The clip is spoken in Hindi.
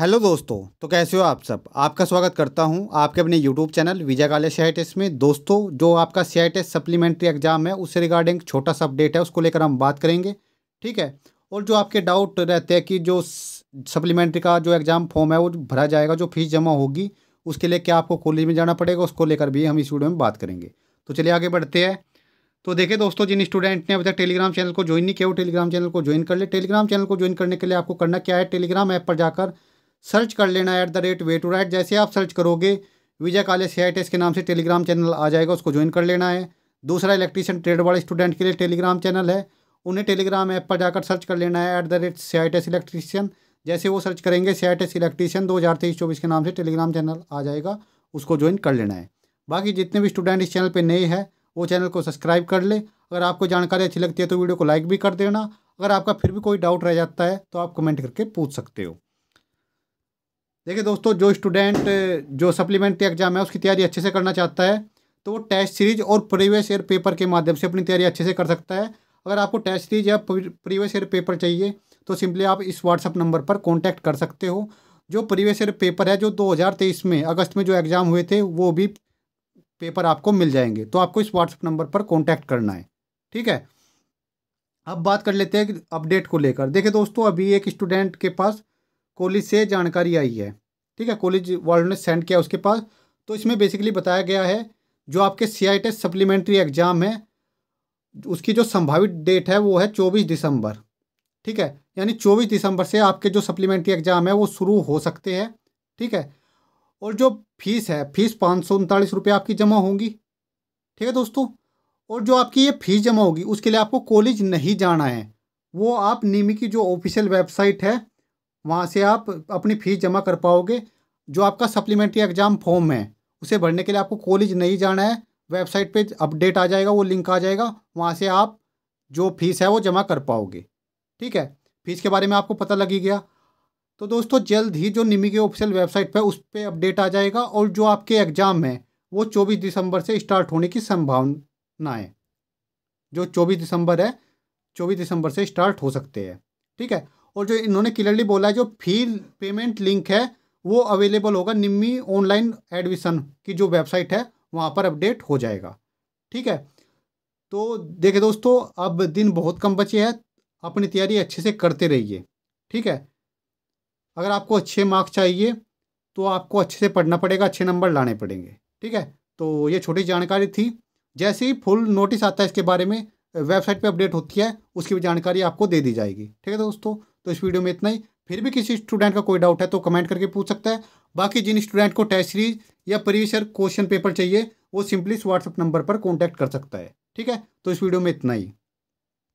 हेलो दोस्तों तो कैसे हो आप सब आपका स्वागत करता हूं आपके अपने यूट्यूब चैनल विजय काले सी टेस्ट में दोस्तों जो आपका सी टेस्ट सप्लीमेंट्री एग्जाम है उससे रिगार्डिंग छोटा सा अपडेट है उसको लेकर हम बात करेंगे ठीक है और जो आपके डाउट रहते हैं कि जो सप्लीमेंट्री का जो एग्ज़ाम फॉर्म है वो भरा जाएगा जो फीस जमा होगी उसके लिए क्या आपको कॉलेज में जाना पड़ेगा उसको लेकर भी हम इस वीडियो में बात करेंगे तो चलिए आगे बढ़ते हैं तो देखिए दोस्तों जिन स्टूडेंट ने अभी तक टेलीग्राम चैनल को ज्वाइन नहीं किया वो टेलीग्राम चैनल को ज्वाइन कर ले टेलीग्राम चैनल को ज्वाइन करने के लिए आपको करना क्या है टेलीग्राम ऐप पर जाकर सर्च कर लेना at the rate way to write जैसे आप सर्च करोगे विजय काले सी के नाम से टेलीग्राम चैनल आ जाएगा उसको ज्वाइन कर लेना है दूसरा इलेक्ट्रीशियन ट्रेड वाले स्टूडेंट के लिए टेलीग्राम चैनल है उन्हें टेलीग्राम ऐप पर जाकर सर्च कर लेना है एट द रेट सी इलेक्ट्रीशियन जैसे वो सर्च करेंगे सी इलेक्ट्रीशियन दो हज़ार तेईस चौबीस के नाम से टेलीग्राम चैनल आ जाएगा उसको ज्वाइन कर लेना है बाकी जितने भी स्टूडेंट इस चैनल पर नए हैं वो चैनल को सब्सक्राइब कर ले अगर आपको जानकारी अच्छी लगती है तो वीडियो को लाइक भी कर देना अगर आपका फिर भी कोई डाउट रह जाता है तो आप कमेंट करके पूछ सकते हो देखिए दोस्तों जो स्टूडेंट जो सप्लीमेंट्री एग्जाम है उसकी तैयारी अच्छे से करना चाहता है तो वो टेस्ट सीरीज और प्रीवियस ईयर पेपर के माध्यम से अपनी तैयारी अच्छे से कर सकता है अगर आपको टेस्ट सीरीज या प्रीवियस ईयर पेपर चाहिए तो सिंपली आप इस व्हाट्सअप नंबर पर कॉन्टैक्ट कर सकते हो जो प्रीवियस ईयर पेपर है जो दो में अगस्त में जो एग्ज़ाम हुए थे वो भी पेपर आपको मिल जाएंगे तो आपको इस व्हाट्सअप नंबर पर कॉन्टैक्ट करना है ठीक है अब बात कर लेते हैं अपडेट को लेकर देखिए दोस्तों अभी एक स्टूडेंट के पास कॉलेज से जानकारी आई है ठीक है कॉलेज वालों ने सेंड किया उसके पास तो इसमें बेसिकली बताया गया है जो आपके C I test supplementary exam है उसकी जो संभावित डेट है वो है चौबीस दिसंबर ठीक है यानी चौबीस दिसंबर से आपके जो सप्लीमेंट्री एग्ज़ाम है वो शुरू हो सकते हैं ठीक है और जो फीस है फीस पाँच सौ उनतालीस रुपये आपकी जमा होंगी ठीक है दोस्तों और जो आपकी ये फीस जमा होगी उसके लिए आपको कॉलेज नहीं जाना है वो आप नीमी की जो ऑफिशियल वेबसाइट है वहाँ से आप अपनी फ़ीस जमा कर पाओगे जो आपका सप्लीमेंट्री एग्ज़ाम फॉर्म है उसे भरने के लिए आपको कॉलेज नहीं जाना है वेबसाइट पे अपडेट आ जाएगा वो लिंक आ जाएगा वहाँ से आप जो फीस है वो जमा कर पाओगे ठीक है फीस के बारे में आपको पता लगी गया तो दोस्तों जल्द ही जो निमी के ऑफिशियल वेबसाइट पर उस पर अपडेट आ जाएगा और जो आपके एग्ज़ाम हैं वो चौबीस दिसंबर से स्टार्ट होने की संभावना है जो चौबीस दिसंबर है चौबीस दिसंबर से स्टार्ट हो सकते हैं ठीक है और जो इन्होंने क्लियरली बोला है जो फी पेमेंट लिंक है वो अवेलेबल होगा निम्मी ऑनलाइन एडमिशन की जो वेबसाइट है वहाँ पर अपडेट हो जाएगा ठीक है तो देखिए दोस्तों अब दिन बहुत कम बचे हैं अपनी तैयारी अच्छे से करते रहिए ठीक है अगर आपको अच्छे मार्क्स चाहिए तो आपको अच्छे से पढ़ना पड़ेगा अच्छे नंबर लाने पड़ेंगे ठीक है तो ये छोटी जानकारी थी जैसे ही फुल नोटिस आता है इसके बारे में वेबसाइट पे अपडेट होती है उसकी भी जानकारी आपको दे दी जाएगी ठीक है दोस्तों तो इस वीडियो में इतना ही फिर भी किसी स्टूडेंट का कोई डाउट है तो कमेंट करके पूछ सकता है बाकी जिन स्टूडेंट को टेस्ट सीरीज या प्रीवियस क्वेश्चन पेपर चाहिए वो सिंपली इस व्हाट्सअप नंबर पर कॉन्टैक्ट कर सकता है ठीक है तो इस वीडियो में इतना ही